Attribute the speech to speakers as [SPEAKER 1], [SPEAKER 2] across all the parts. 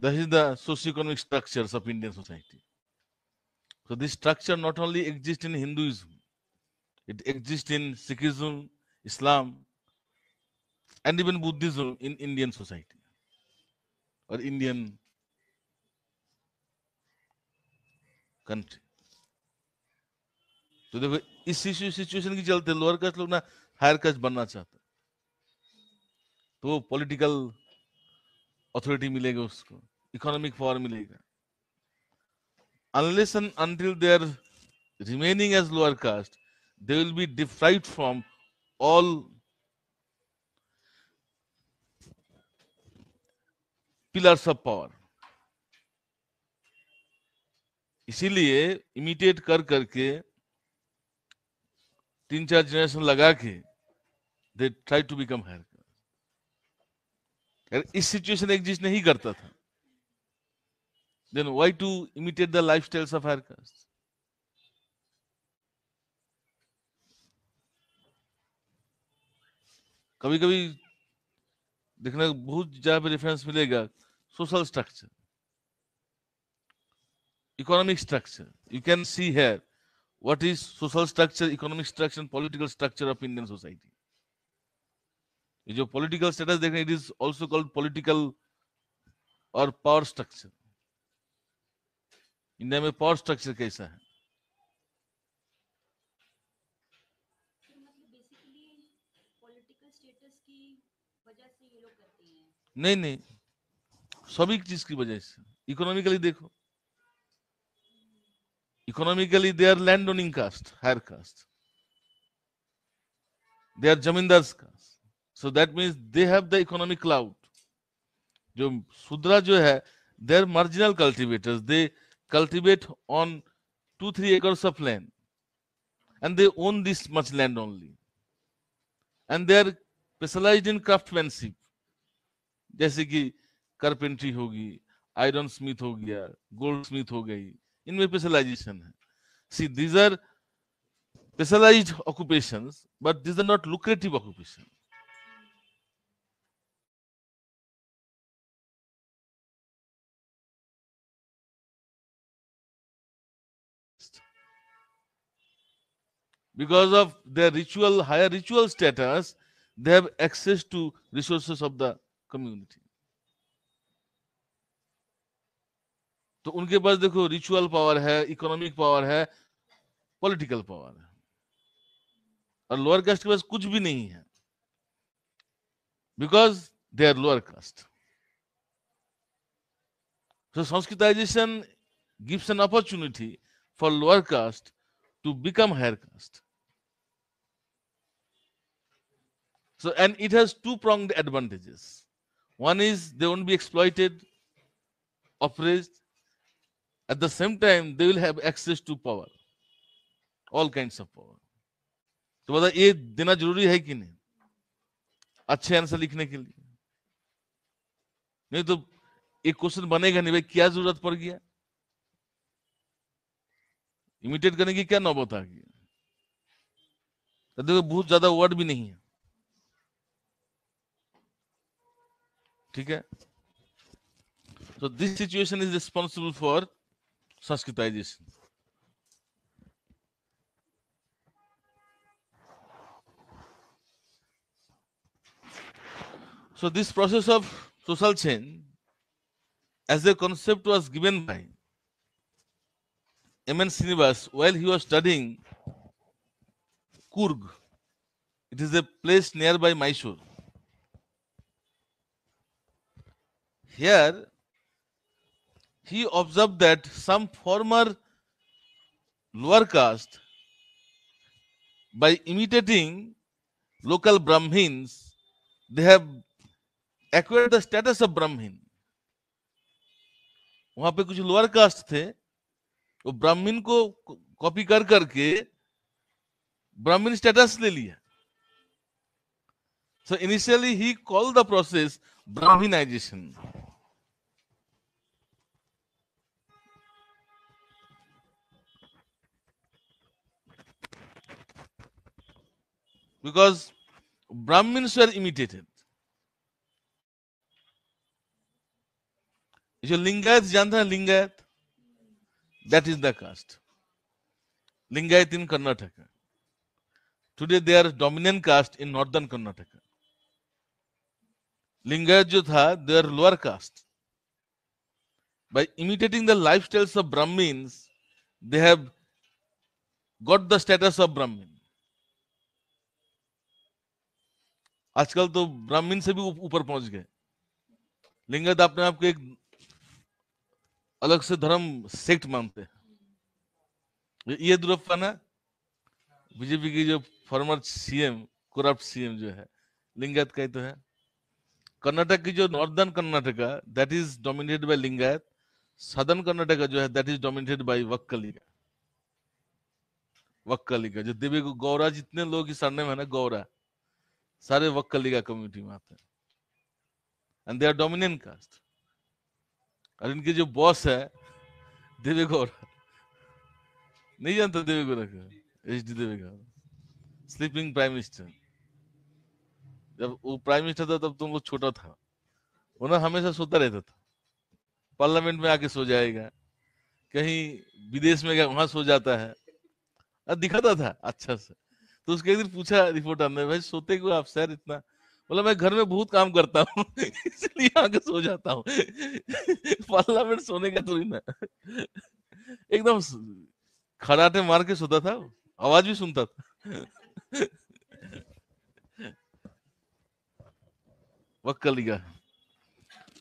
[SPEAKER 1] That is the socio-economic structures of Indian society. So this structure not only exists in Hinduism, it exists in Sikhism, Islam, and even Buddhism in Indian society or Indian country. तो देखो इस situation के चलते lower caste लोग ना higher cast बनना चाहते तो वो पॉलिटिकल अथॉरिटी मिलेगा उसको इकोनॉमिक पावर मिलेगा unless and until they are remaining as lower caste they will be deprived from all pillars of power इसीलिए इमिटेट कर करके तीन चार जनरेशन लगा के they try to become here इस सिचुएशन एग्जिस्ट नहीं करता था then why to imitate the life style of higher caste कभी कभी देखना बहुत ज्यादा पे रेफरेंस मिलेगा social structure economic structure you can see here what is social structure economic structure political structure of Indian society ये जो पॉलिटिकल स्टेटस देख रहे हैं it is also called political और पावर स्ट्रक्चर इंडिया में पावर स्ट्रक्चर कैसा है मतलब नहीं नहीं सभी चीज की वजह से इकोनॉमिकली देखो economically they are land owning caste higher caste they are जमींदार caste So that means they have the economic clout. Jo sudra jo hai, they're marginal cultivators. They cultivate on two, three acres of land. And they own this much land only. And they are specialized in craftsmanship. Jaise ki carpentry hogi, iron smith ho gaya, gold smith ho gayi. In my specialization. Hai. See, these are specialized occupations, but these are not lucrative occupations. because of their ritual, higher ritual status, they have access to resources of the community. तो उनके पास देखो ritual power है economic power है political power है और lower caste के पास कुछ भी नहीं है because they are lower caste so Sanskritisation gives an opportunity for lower caste to become higher caste. So, and it has two pronged advantages. One is they won't be exploited, oppressed. At the same time, they will have access to power, all kinds of power. तो बता ये देना जरूरी है कि नहीं अच्छे answer लिखने के लिए नहीं तो ये क्वेश्चन बनेगा नहीं भाई क्या जरूरत पड़ गया इमिटेट करने की क्या नौबत आ गई देखो बहुत ज्यादा वर्ड भी नहीं है so this situation is responsible for sanskritization so this process of social change as a concept was given by mn Srinivas while he was studying kurg it is a place nearby mysore here he observed that some former lower caste by imitating local brahmins they have acquired the status of brahmin वहां पे कुछ lower caste थे वो ब्राह्मण को copy कर करके ब्राह्मण स्टेटस ले लिया so initially he call the process Brahminisation because Brahmins were imitated. जो लिंगायत जानते हैं Lingayat that is the caste Lingayat in Karnataka today they are dominant caste in northern Karnataka Lingayat जो था they are lower caste by imitating the lifestyles of Brahmins they have got the status of Brahmin. आजकल तो ब्राह्मीण से भी ऊपर पहुंच गए लिंगत अपने आप को एक अलग से धर्म सेक्ट मानते हैं ये दुरप्पा ना बीजेपी की जो फॉर्मर सीएम करप्ट सीएम जो है लिंगायत का ही तो है कर्नाटक की जो northern Karnataka that is dominated by Lingayat southern Karnataka जो है that is dominated by Vokkali का जो देवी गौरा जितने लोग इस में है ना गौरा सारे वक्कलीगा कम्युनिटी में आते हैं and they are dominant caste और इनके जो बॉस है देवे गौरा नहीं जानता देवे गौरा का एच डी देवे गौरा स्लीपिंग प्राइम मिनिस्टर जब वो प्राइम मिनिस्टर था तब तुम तो लोग छोटा था उन्हें हमेशा सोता रहता था पार्लियामेंट में आके सो जाएगा कहीं विदेश में गया वहां सो जाता है दिखाता था अच्छा सा तो उसके दिन पूछा रिपोर्टर ने भाई सोते क्यों आप सर इतना बोला मैं घर में बहुत काम करता हूँ इसलिए आगे सो जाता हूँ पार्लियामेंट सोने का थोड़ी तो ना एकदम खड़ाटे मार के सोता था आवाज भी सुनता था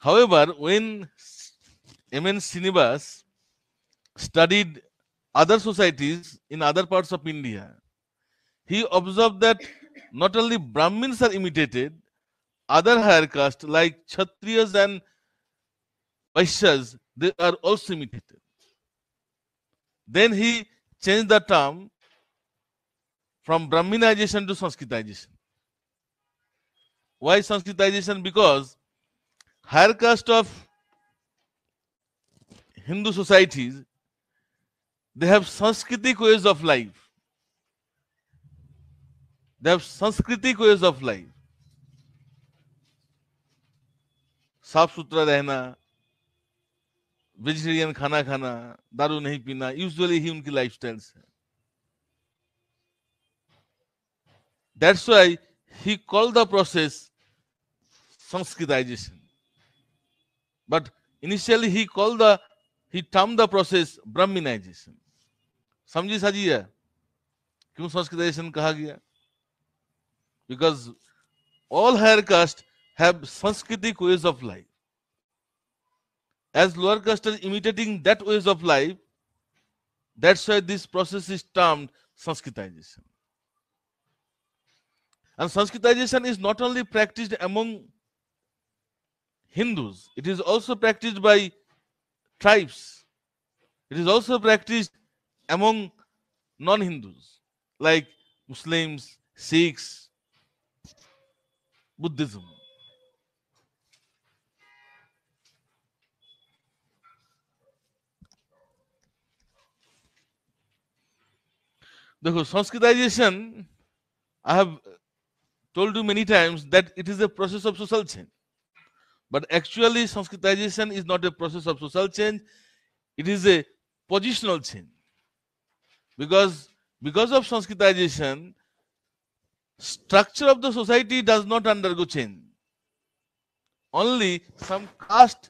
[SPEAKER 1] however when M N Srinivas studied other societies in other parts of India he observed that not only Brahmins are imitated, other higher castes like Kshatriyas and Vaishyas, they are also imitated. Then he changed the term from Brahminization to Sanskritization. Why Sanskritization? Because higher caste of Hindu societies, they have Sanskritic ways of life. they have Sanskritic ways of life. साफ सुथरा रहना vegetarian खाना खाना दारू नहीं पीना usually he उनकी life style है that's why he call the process Sanskritization but initially he call the he term the process Brahminization समझी साजी है क्यों संस्कृताइजेशन कहा गया because all higher caste have Sanskritic ways of life. As lower caste are imitating that ways of life, that's why this process is termed Sanskritization. And Sanskritization is not only practiced among Hindus, it is also practiced by tribes. It is also practiced among non Hindus like Muslims, Sikhs, Buddhism. The Sanskritization. I have told you many times that it is a process of social change. But actually, Sanskritization is not a process of social change, it is a positional change. Because, because of Sanskritization, structure of the society does not undergo change. Only some caste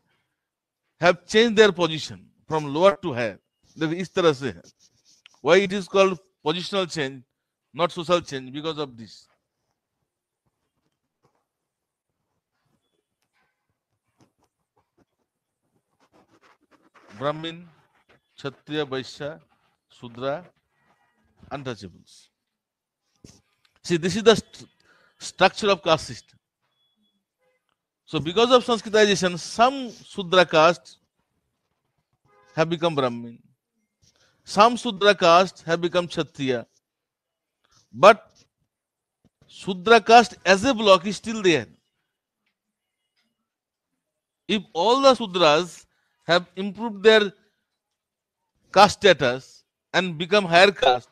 [SPEAKER 1] have changed their position from lower to higher. इस तरह से है Why it is called positional change, not social change? Because of this. Brahmin, Kshatriya, Vaishya, Sudra, untouchables. See, this is the st structure of caste system. So, because of Sanskritization, some Sudra caste have become Brahmin. Some Sudra caste have become Kshatriya. But Sudra caste as a block is still there. If all the Sudras have improved their caste status and become higher caste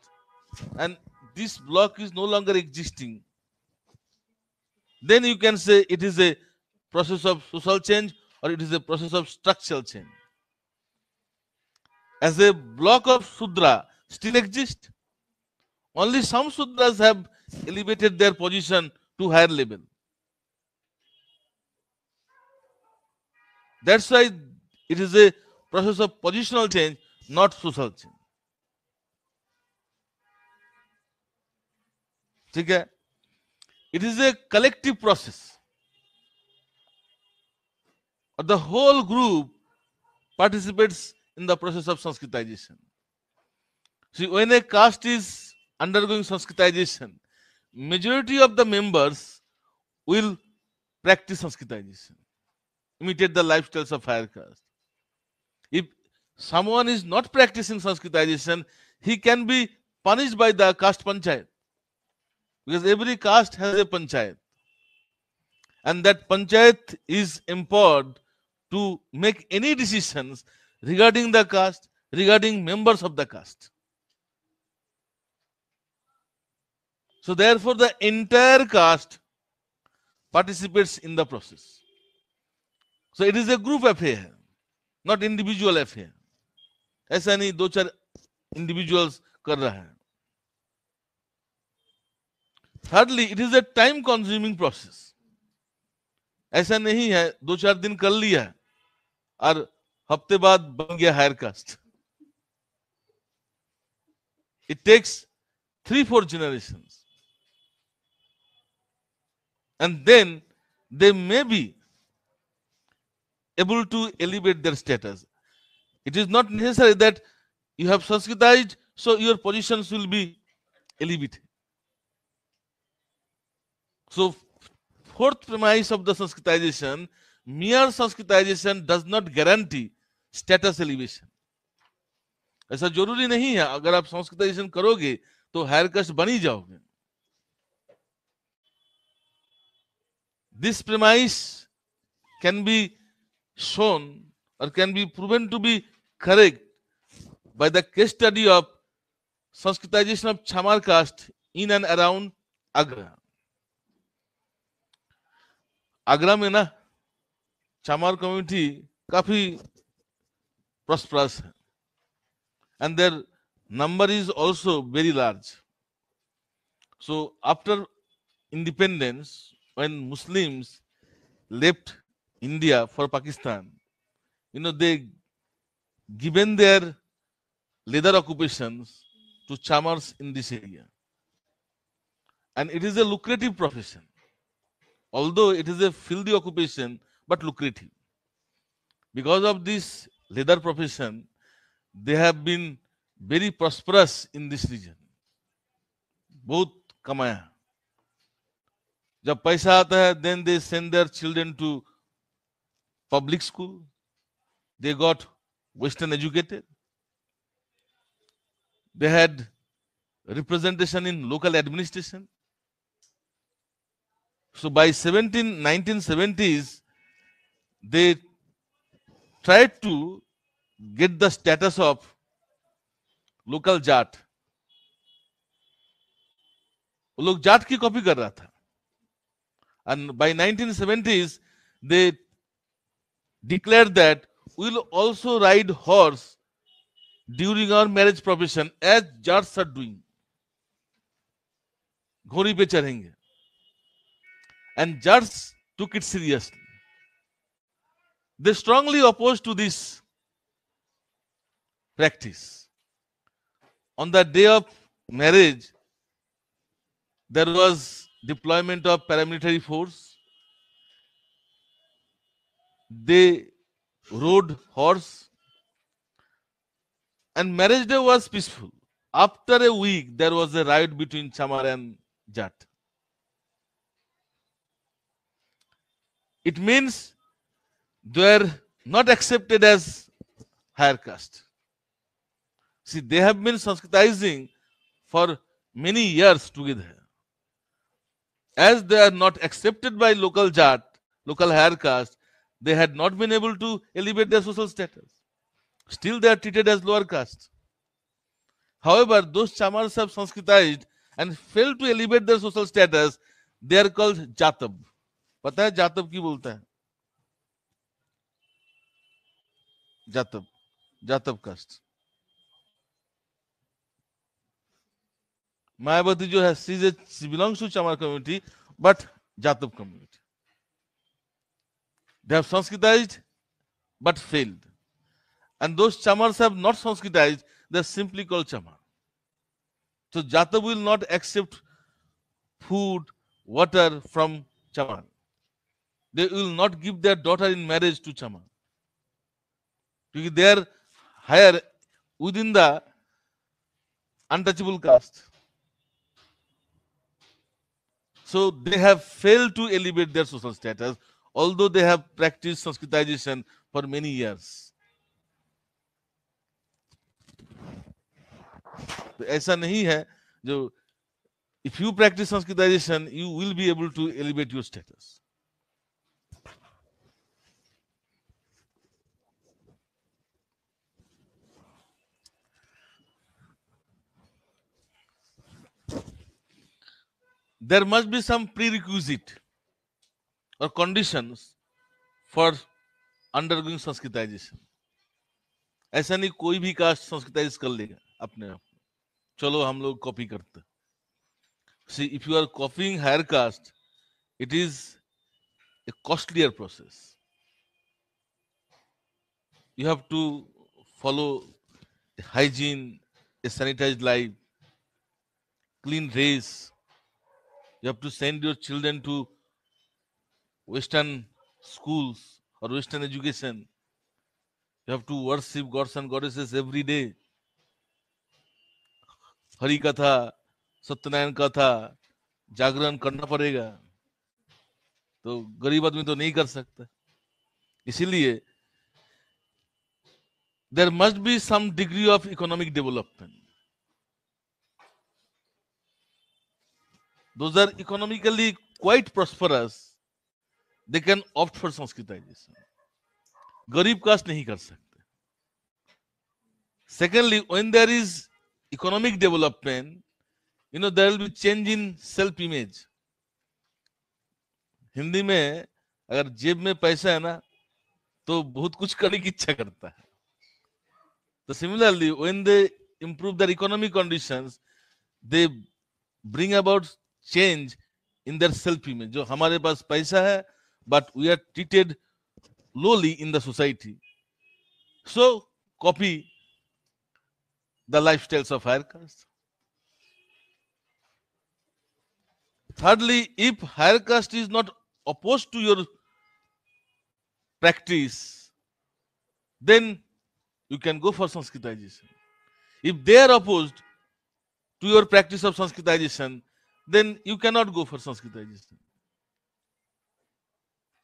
[SPEAKER 1] and this block is no longer existing. Then you can say it is a process of social change or it is a process of structural change. As a block of Sudra still exist, only some Sudras have elevated their position to higher level. That's why it is a process of positional change, not social change. ठीक है it is a collective the whole group participates in the process of Sanskritization. See, when a caste is undergoing Sanskritization, majority of the members will practice Sanskritization, imitate the lifestyles of higher castes. If someone is not practicing Sanskritization, he can be punished by the caste panchayat because every caste has a panchayat and that panchayat is empowered to make any decisions regarding the caste regarding members of the caste so therefore the entire caste participates in the process so it is a group affair not individual affair ऐसा नहीं दो चार individuals कर रहा है Thirdly, it is a time consuming process. ऐसा नहीं है दो चार दिन कर लिया है और हफ्ते बाद बन गया higher caste it takes three four generations and then they may be able to elevate their status it is not necessary that you have sanskritized so your positions will be elevated so fourth premise of the sanskritization mere sanskritization does not guarantee status elevation ऐसा जरूरी नहीं है अगर आप Sanskritisation करोगे तो higher caste बनी जाओगे this premise can be shown और can be proven to be correct by the case study of Sanskritization of Chamar caste in and around Agra Agra में ना चामार कम्युनिटी काफी prosperous and their number is also very large so after independence when muslims left india for pakistan you know they given their leather occupations to chamars in this area and it is a lucrative profession although it is a filthy occupation, but lucrative. Because of this leather profession, they have been very prosperous in this region. Both kamaya. जब paisa आता है then they send their children to public school. They got Western educated. They had representation in local administration. So by 17, 1970s, they tried to get the status of local Jat वो लोग जाट की copy कर रहा था and by 1970s they declare that will also ride horse during our marriage profession as Jats are doing घोड़ी पे चढ़ेंगे and Jars took it seriously. They strongly opposed to this practice. On the day of marriage, there was deployment of paramilitary force. They rode horse and marriage day was peaceful. After a week, there was a riot between Chamar and Jat. it means they are not accepted as higher caste. See, they have been Sanskritizing for many years together. As they are not accepted by local Jat, local higher caste, they had not been able to elevate their social status. Still, they are treated as lower caste. However, those Chamars have Sanskritized and failed to elevate their social status, they are called Jatab. पता है जातव की बोलता है जातव जातव कष्ट मायावती जो है belongs to Chamar community but Jatav community they Sanskritize but failed and those Chamars have Sanskritize they simply call Chamar तो Jatav will not accept food water from Chamar they will not give their daughter in marriage to Chama. Because they are higher within the untouchable caste. So they have failed to elevate their social status, although they have practiced Sanskritization for many years. तो ऐसा नहीं है जो if you practice sanskritization you will be able to elevate your status there must be some prerequisite or conditions for undergoing Sanskritization ऐसा नहीं कोई भी cast संस्कृताइज कर लेगा अपने आप चलो हम लोग कॉपी करते see if you are copying higher caste it is a costlier process you have to follow hygiene a sanitize life clean race You have to send your children to Western schools or Western education. You have to worship gods and goddesses every day. Hari Katha Satyanarayan कथा जागरण करना पड़ेगा तो गरीब आदमी तो नहीं कर सकता इसीलिए there must be some degree of economic development those are economically quite prosperous, they can opt for Sanskritization. Garib caste nahi kar sakte. Secondly, when there is economic development, you know there will be change in self image. Hindi में अगर जेब में पैसा है ना तो बहुत कुछ करने की इच्छा करता है तो similarly when they improve their economic conditions, they bring about change in their self image जो हमारे पास पैसा है but we are treated lowly in the society so copy the life styles of higher caste thirdly if higher caste is not oppose to your practice then you can go for Sanskritization if they are oppose to your practice of Sanskritization then you cannot go for Sanskritization.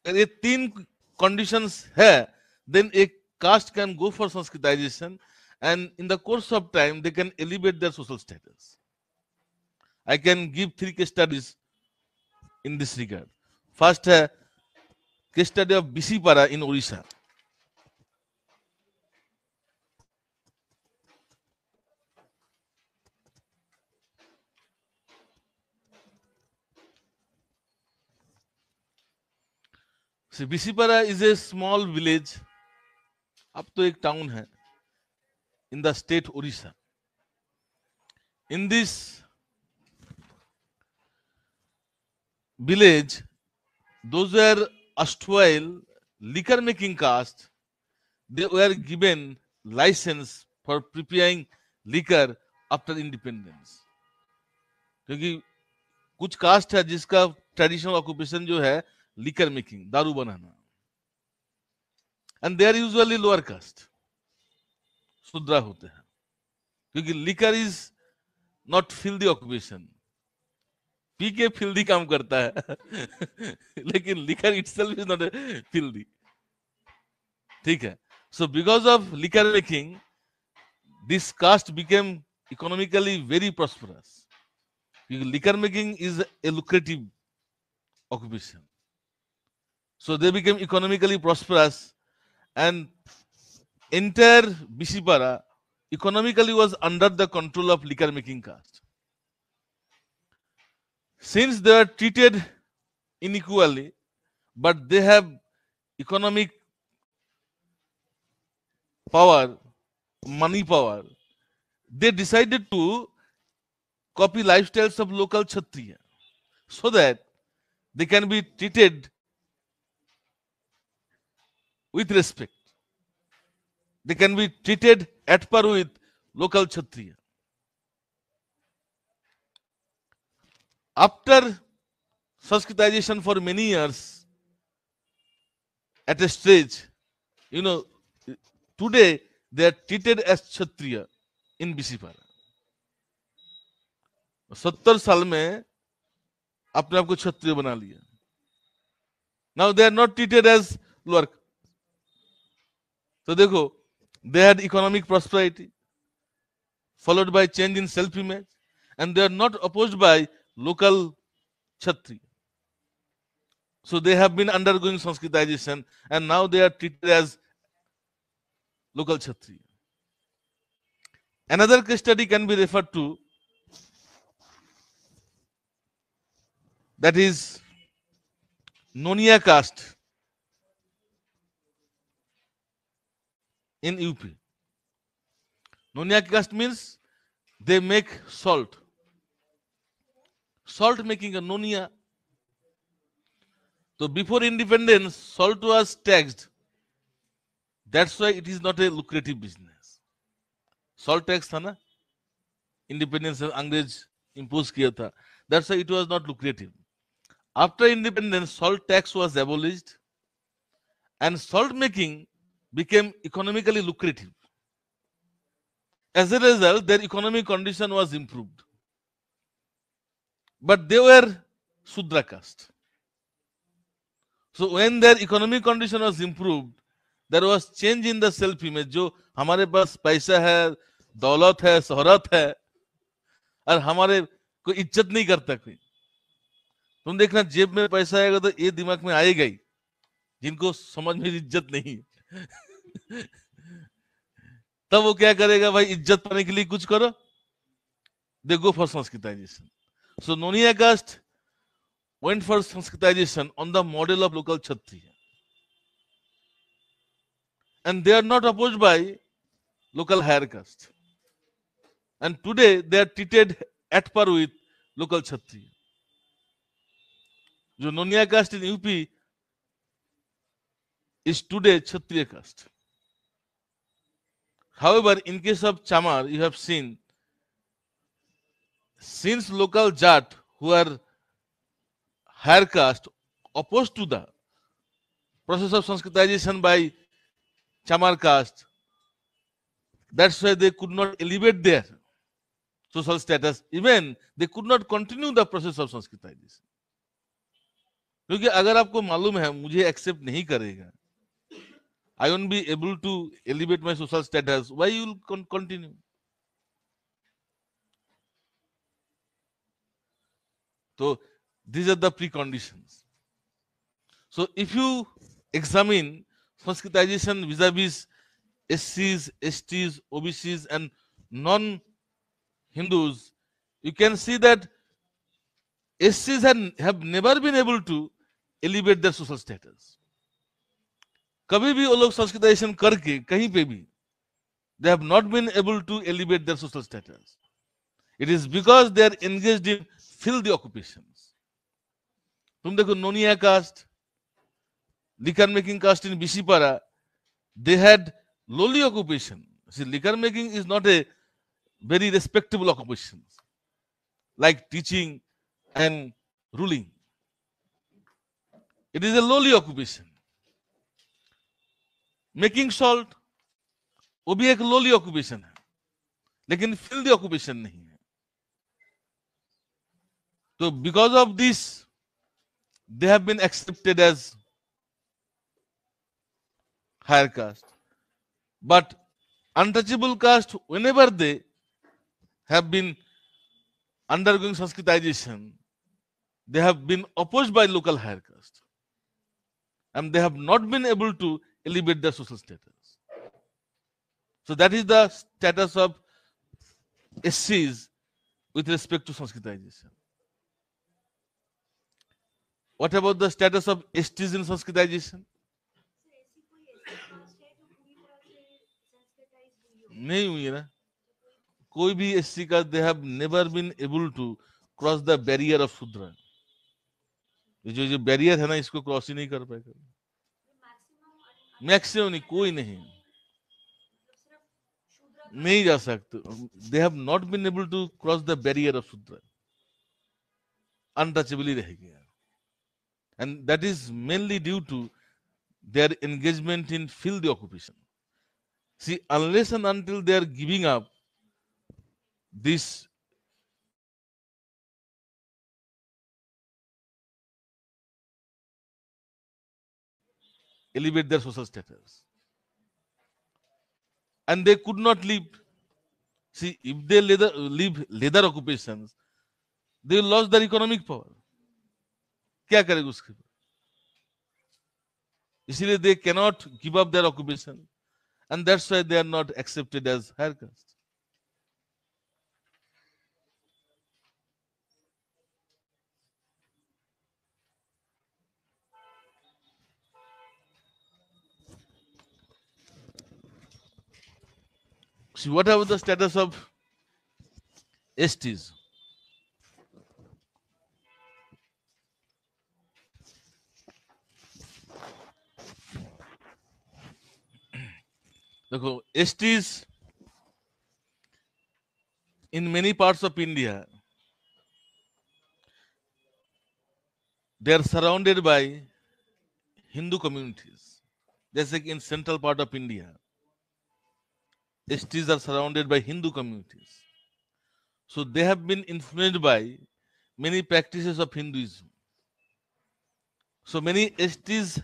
[SPEAKER 1] If three conditions है, then a caste can go for Sanskritization, and in the course of time they can elevate their social status. I can give three case studies in this regard. First है case study of Bisipara in Orissa. से Bisipara is a small village अब तो एक town है in the state Orissa in this village those are as well liquor making caste they are given license for preparing liquor after independence क्योंकि कुछ cast है जिसका traditional occupation जो है लिकर मेकिंग दारू बनाना and they are usually lower caste Shudra होते हैं क्योंकि liquor is not filth occupation पी के फिल काम करता है लेकिन liquor itself is not filth ठीक है so because of liquor making this caste became economically very prosperous क्योंकि liquor making is a lucrative occupation So they became economically prosperous and entire Bishipara economically was under the control of liquor making caste. Since they are treated unequally, but they have economic power, money power, they decided to copy lifestyles of local Kshatriya so that they can be treated with respect. They can be treated at par with local Kshatriya. After Sanskritization for many years, at a stage, you know, today they are treated as Kshatriya in Bisipara. सत्तर साल में अपने आप को क्षत्रिय बना लिया now they are not treated as lower So they go, they had economic prosperity, followed by change in self-image, and they are not opposed by local chhatri. So they have been undergoing Sanskritization, and now they are treated as local chhatri. Another study can be referred to. That is Nonia caste. in UP. Noniac gust means they make salt. Salt making a nonia. So before independence, salt was taxed. That's why it is not a lucrative business. Salt tax, na? Independence of Angrej imposed kiya tha. That's why it was not lucrative. After independence, salt tax was abolished. And salt making became economically lucrative. As a result, their economic condition was improved. But they were Sudra caste. So when their economic condition was improved, there was change in the self image. जो हमारे पास पैसा है दौलत है शहरत है और हमारे को इज्जत नहीं करता कोई तुम देखना जेब में पैसा आएगा तो ये दिमाग में आएगा ही जिनको समझ में इज्जत नहीं है तब वो क्या करेगा भाई इज्जत पाने के लिए कुछ करो they go for Sanskritization so Nonia caste went for Sanskritization on the model of local Chhatri and they are not oppose by local higher caste and today they are treated at par with local Chhatri जो Nonia caste in UP is today Kshatriya caste. However, in case of Chamar, you have seen since local Jat who are higher caste opposed to the process of Sanskritization by Chamar caste, that's why they could not elevate their social status. Even they could not continue the process of Sanskritization. क्योंकि अगर आपको मालूम है मुझे accept नहीं करेगा I won't be able to elevate my social status. Why you will con continue? So these are the preconditions. So if you examine Sanskritization vis-a-vis -vis SCs, STs, OBCs, and non-Hindus, you can see that SCs have, have never been able to elevate their social status. कभी भी वो लोग Sanskritisation करके कहीं पे भी they have not been able to elevate their social status it is because they are engage in filth the occupation तुम देखो Nonia caste liquor making caste in Bishipara, they had lowly occupation. See, liquor making is not a very respectable occupation, like teaching and ruling. It is a lowly occupation. Making salt, वो भी एक lolly occupation है लेकिन filthy occupation नहीं है तो because of this they have been higher caste. But untouchable caste, whenever they have been undergoing Sanskritization, they have been opposed by local higher caste. And they have not been able to elevate their social status. So that is the status of SCs with respect to Sanskritization. What about the status of STs in Sanskritization? नहीं हुई ना कोई भी SC का they have never been able to cross the barrier of Shudra जो जो barrier है ना इसको क्रॉस ही नहीं कर पाएगा मैक्सिमम नहीं कोई नहीं नहीं जा सकते they have not been able to cross the barrier of Shudra untouchability रह गया and that is mainly due to their engagement in filth the occupation see unless and until they are giving up this elevate their social status. And they could not leave. See, if they leather, leave leather occupations, they will lose their economic power. क्या करेगा they बाद इसलिए they cannot give up their occupation and that's why they are not accepted See, what the status of STs? look. STs in many parts of India, they are surrounded by Hindu communities. That's like in central part of India. STs are surrounded by Hindu communities. So they have been influenced by many practices of Hinduism. So many STs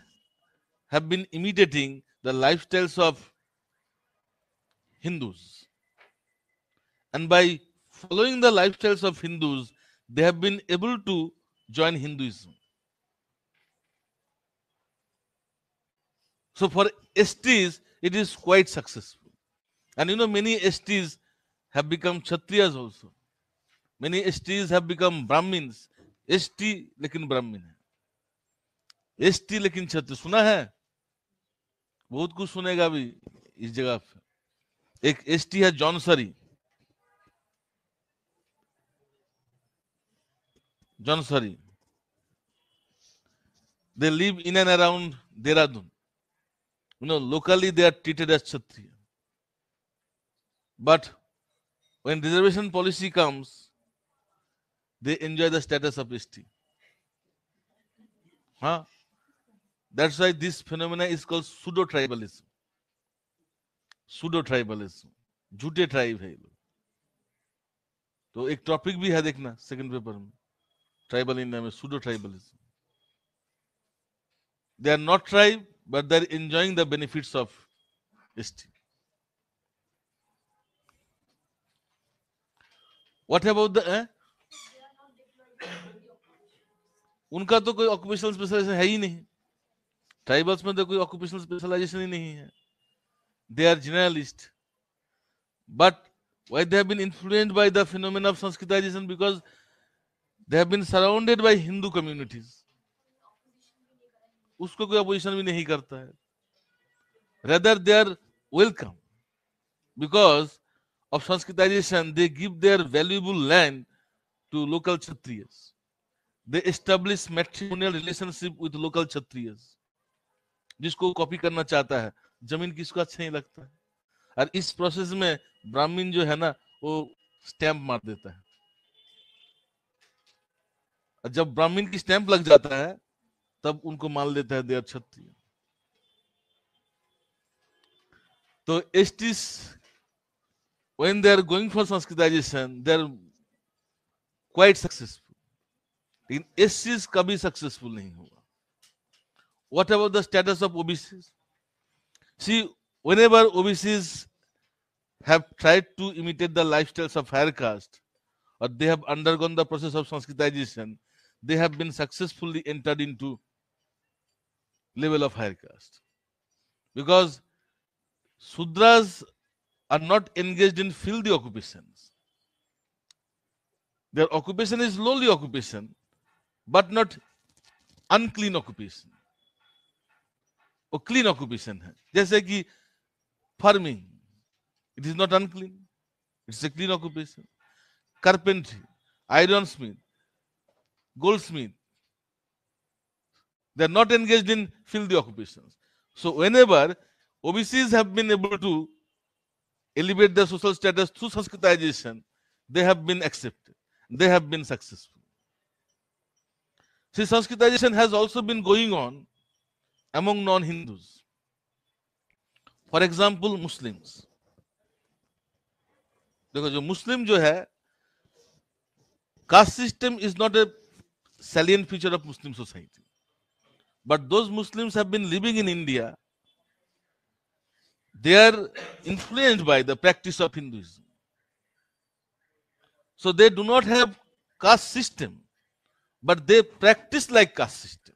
[SPEAKER 1] have been imitating the lifestyles of Hindus. And by following the lifestyles of Hindus, they have been able to join Hinduism. So for STs, it is quite successful. And you know, many STs have become Kshatriyas also. Many STs have become Brahmins. ST लेकिन Brahmin है ST लेकिन क्षत्र सुना है बहुत कुछ सुनेगा अभी इस जगह पे एक ST है जॉनसरी जॉनसरी they live in and around Dehradun. You know, locally they are treated as Kshatriya. But when reservation policy comes, they enjoy the status of ST. Huh? That's why this phenomenon is called pseudo-tribalism. Pseudo-tribalism. Jute tribe. So, a topic bhi hai dekhna, second paper. Tribal in name, pseudo-tribalism. They are not tribe, but they are enjoying the benefits of ST. what about the eh? उनका तो कोई occupational specialisation है ही नहीं tribals में तो कोई occupational specialisation ही नहीं है they are generalist but why they been influenced by the phenomenon of Sanskritization because they have been surrounded by Hindu communities उसको कोई अपोजिशन भी नहीं करता है rather they are welcome because of Sanskritization, they give their valuable land to local Kshatriyas. They establish matrimonial relationship with local Kshatriyas. जिसको copy करना चाहता है जमीन किसको अच्छा नहीं लगता है और इस प्रोसेस में ब्राह्मण जो है ना वो स्टैंप मार देता है और जब ब्राह्मण की स्टैंप लग जाता है तब उनको मान लेता है दे क्षत्रिय तो एस्टिस when they are going for Sanskritization, they are quite successful. In SCs be successful नहीं होगा. What about the status of OBCs? See, whenever OBCs have tried to imitate the lifestyles of higher caste, or they have undergone the process of Sanskritization, they have been successfully entered into level of higher caste. Because Sudras are not engaged in filthy occupations. Their occupation is lowly occupation, but not unclean occupation. Or oh, clean occupation. है farming, it is not unclean. It's a clean occupation. Carpentry, ironsmith, goldsmith, they are not engaged in filthy occupations so whenever obcs have been able to elevate their social status through Sanskritization, they have been accepted. They have been successful. See, Sanskritization has also been going on among non-Hindus. For example, Muslims. Because the Muslim jo caste system is not a salient feature of Muslim society. But those Muslims have been living in India they are influenced by the practice of Hinduism. So they do not have caste system, but they practice like caste system.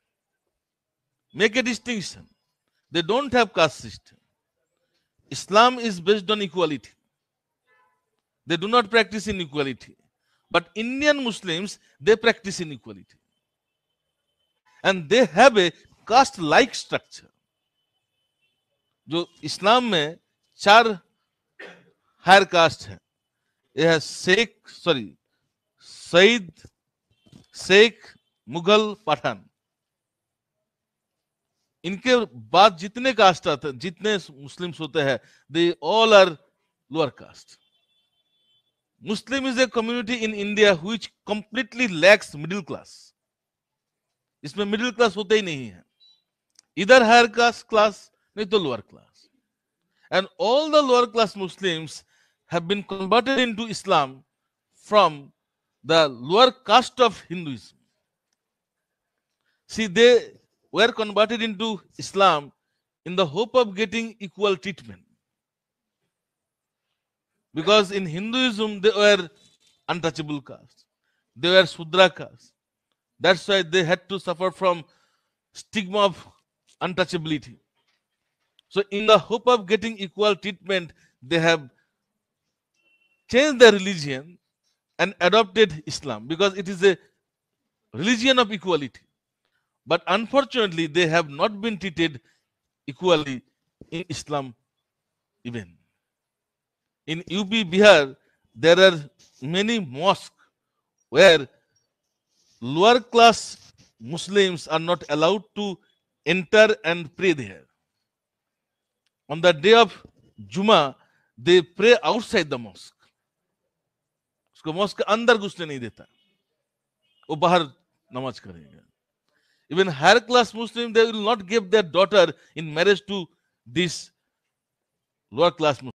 [SPEAKER 1] Make a distinction. They don't have caste system. Islam is based on equality. They do not practice inequality. But Indian Muslims, they practice inequality. And they have a caste like structure. जो इस्लाम में चार higher cast है यह है Sheikh sorry Syed Sheikh Mughal Pathan इनके बाद जितने caste आते जितने मुस्लिम्स होते हैं they all are lower caste Muslim is a community in India हुई कंप्लीटली लैक्स मिडिल क्लास इसमें मिडिल क्लास होते ही नहीं है इधर higher caste class with the lower class. And all the lower class Muslims have been converted into Islam from the lower caste of Hinduism. See, they were converted into Islam in the hope of getting equal treatment. Because in Hinduism, they were untouchable caste. They were Sudra caste. That's why they had to suffer from stigma of untouchability. So, in the hope of getting equal treatment, they have changed their religion and adopted Islam because it is a religion of equality. But unfortunately, they have not been treated equally in Islam even. In UP Bihar, there are many mosques where lower class Muslims are not allowed to enter and pray there. on the day of Juma they pray outside the mosque उसको mosque के अंदर घुसने नहीं देता वो बाहर नमाज करेंगे even higher class Muslim they will not give their daughter in marriage to this lower class